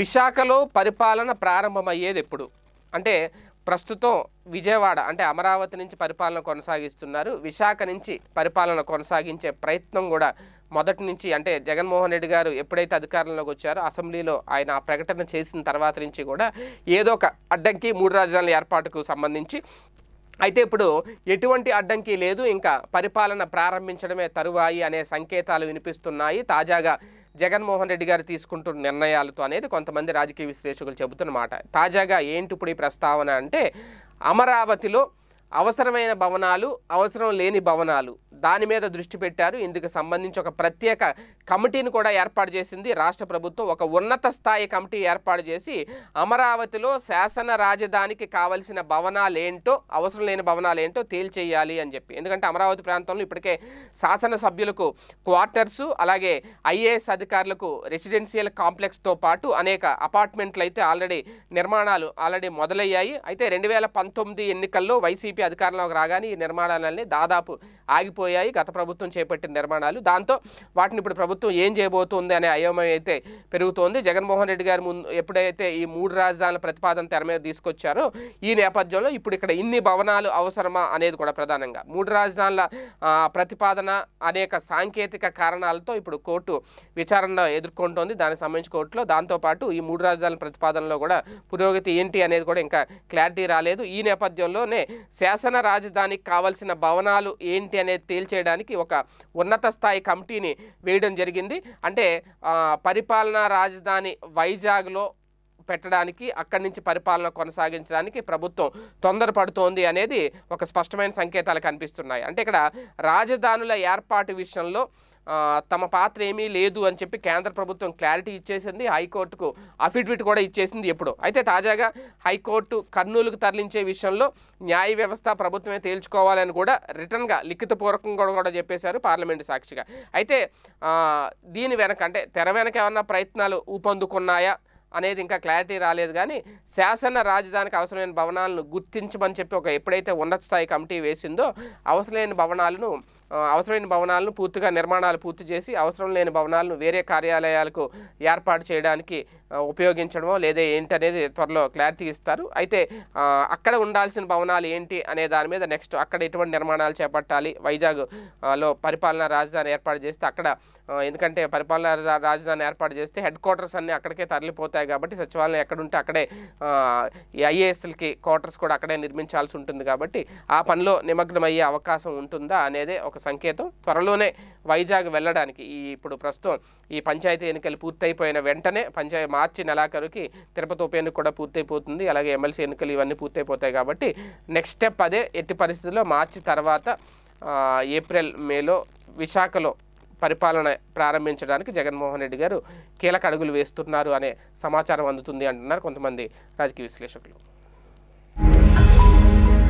విశాఖలో పరిపాలన ప్రారంభమయ్యేది ఎప్పుడు అంటే ప్రస్తుతం విజయవాడ అంటే అమరావతి నుంచి పరిపాలన కొనసాగిస్తున్నారు విశాఖ నుంచి పరిపాలన కొనసాగించే ప్రయత్నం కూడా మొదటి నుంచి అంటే జగన్మోహన్ రెడ్డి గారు ఎప్పుడైతే అధికారంలోకి వచ్చారో అసెంబ్లీలో ఆయన ప్రకటన చేసిన తర్వాత నుంచి కూడా ఏదో ఒక అడ్డంకి మూడు రాజధానుల ఏర్పాటుకు సంబంధించి అయితే ఇప్పుడు ఎటువంటి అడ్డంకి లేదు ఇంకా పరిపాలన ప్రారంభించడమే తరువాయి అనే సంకేతాలు వినిపిస్తున్నాయి తాజాగా జగన్మోహన్ రెడ్డి గారు తీసుకుంటున్న నిర్ణయాలతో అనేది కొంతమంది రాజకీయ విశ్లేషకులు చెబుతున్నమాట తాజాగా ఏంటి ఇప్పుడు ఈ ప్రస్తావన అంటే అమరావతిలో అవసరమైన భవనాలు అవసరం లేని భవనాలు దాని మీద దృష్టి పెట్టారు ఇందుకు సంబంధించి ఒక ప్రత్యేక కమిటీని కూడా ఏర్పాటు చేసింది రాష్ట్ర ప్రభుత్వం ఒక ఉన్నత స్థాయి కమిటీ ఏర్పాటు చేసి అమరావతిలో శాసన రాజధానికి కావలసిన భవనాలు ఏంటో అవసరం లేని భవనాలు ఏంటో తేల్చేయాలి అని చెప్పి ఎందుకంటే అమరావతి ప్రాంతంలో ఇప్పటికే శాసన సభ్యులకు క్వార్టర్స్ అలాగే ఐఏఎస్ అధికారులకు రెసిడెన్షియల్ కాంప్లెక్స్తో పాటు అనేక అపార్ట్మెంట్లు అయితే ఆల్రెడీ నిర్మాణాలు ఆల్రెడీ మొదలయ్యాయి అయితే రెండు ఎన్నికల్లో వైసీపీ వైసీపీ అధికారంలోకి రాగానే ఈ నిర్మాణాలన్నీ దాదాపు ఆగిపోయాయి గత ప్రభుత్వం చేపట్టిన నిర్మాణాలు దాంతో వాటిని ఇప్పుడు ప్రభుత్వం ఏం చేయబోతుంది అనే అయోమయం అయితే పెరుగుతోంది జగన్మోహన్ రెడ్డి గారు ముందు ఎప్పుడైతే ఈ మూడు రాజధానుల ప్రతిపాదన తెర మీద తీసుకొచ్చారో ఈ నేపథ్యంలో ఇప్పుడు ఇక్కడ ఇన్ని భవనాలు అవసరమా అనేది కూడా ప్రధానంగా మూడు రాజధానుల ప్రతిపాదన అనేక సాంకేతిక కారణాలతో ఇప్పుడు కోర్టు విచారణ ఎదుర్కొంటోంది దానికి సంబంధించి కోర్టులో దాంతోపాటు ఈ మూడు రాజధానుల ప్రతిపాదనలో కూడా పురోగతి ఏంటి అనేది కూడా ఇంకా క్లారిటీ రాలేదు ఈ నేపథ్యంలోనే శాసన రాజధానికి కావలసిన భవనాలు ఏంటి అనేది తేల్చేయడానికి ఒక ఉన్నత స్థాయి కమిటీని వేయడం జరిగింది అంటే పరిపాలనా రాజధాని వైజాగ్లో పెట్టడానికి అక్కడి నుంచి పరిపాలన కొనసాగించడానికి ప్రభుత్వం తొందరపడుతోంది అనేది ఒక స్పష్టమైన సంకేతాలు కనిపిస్తున్నాయి అంటే ఇక్కడ రాజధానుల ఏర్పాటు విషయంలో తమ పాత్ర ఏమీ లేదు అని చెప్పి కేంద్ర ప్రభుత్వం క్లారిటీ ఇచ్చేసింది హైకోర్టుకు అఫిడవిట్ కూడా ఇచ్చేసింది ఎప్పుడు అయితే తాజాగా హైకోర్టు కర్నూలుకు తరలించే విషయంలో న్యాయ వ్యవస్థ ప్రభుత్వమే తేల్చుకోవాలని కూడా రిటర్న్గా లిఖితపూర్వకంగా కూడా చెప్పేశారు పార్లమెంటు సాక్షిగా అయితే దీని వెనక అంటే తెర వెనక ఏమన్నా ప్రయత్నాలు ఊపందుకున్నాయా అనేది ఇంకా క్లారిటీ రాలేదు కానీ శాసన రాజధానికి అవసరమైన భవనాలను గుర్తించమని చెప్పి ఒక ఎప్పుడైతే ఉన్నత స్థాయి కమిటీ వేసిందో అవసరమైన భవనాలను అవసరమైన భవనాలను పూర్తిగా నిర్మాణాలు పూర్తి చేసి అవసరం లేని భవనాలను వేరే కార్యాలయాలకు ఏర్పాటు చేయడానికి ఉపయోగించడమో లేదా ఏంటి అనేది త్వరలో క్లారిటీ ఇస్తారు అయితే అక్కడ ఉండాల్సిన భవనాలు ఏంటి అనే దాని మీద నెక్స్ట్ అక్కడ ఎటువంటి నిర్మాణాలు చేపట్టాలి వైజాగ్లో పరిపాలనా రాజధాని ఏర్పాటు చేస్తే అక్కడ ఎందుకంటే పరిపాలనా రాజధాని ఏర్పాటు చేస్తే హెడ్ క్వార్టర్స్ అన్నీ అక్కడికే తరలిపోతాయి కాబట్టి సచివాలయం ఎక్కడుంటే అక్కడే ఈ ఐఏఎస్ఎల్కి క్వార్టర్స్ కూడా అక్కడే నిర్మించాల్సి ఉంటుంది కాబట్టి ఆ పనిలో నిమగ్నమయ్యే అవకాశం ఉంటుందా అనేది ఒక సంకేతం త్వరలోనే వైజాగ్ వెళ్ళడానికి ఈ ఇప్పుడు ప్రస్తుతం ఈ పంచాయతీ ఎన్నికలు పూర్తయిపోయిన వెంటనే పంచాయతీ మార్చి నెలాఖరుకి తిరుపతి ఉప ఎన్నిక కూడా పూర్తయిపోతుంది అలాగే ఎమ్మెల్సీ ఎన్నికలు ఇవన్నీ పూర్తయిపోతాయి కాబట్టి నెక్స్ట్ స్టెప్ అదే ఎట్టి పరిస్థితుల్లో మార్చి తర్వాత ఏప్రిల్ మేలో విశాఖలో పరిపాలన ప్రారంభించడానికి జగన్మోహన్ రెడ్డి గారు కీలక అడుగులు వేస్తున్నారు అనే సమాచారం అందుతుంది అంటున్నారు కొంతమంది రాజకీయ విశ్లేషకులు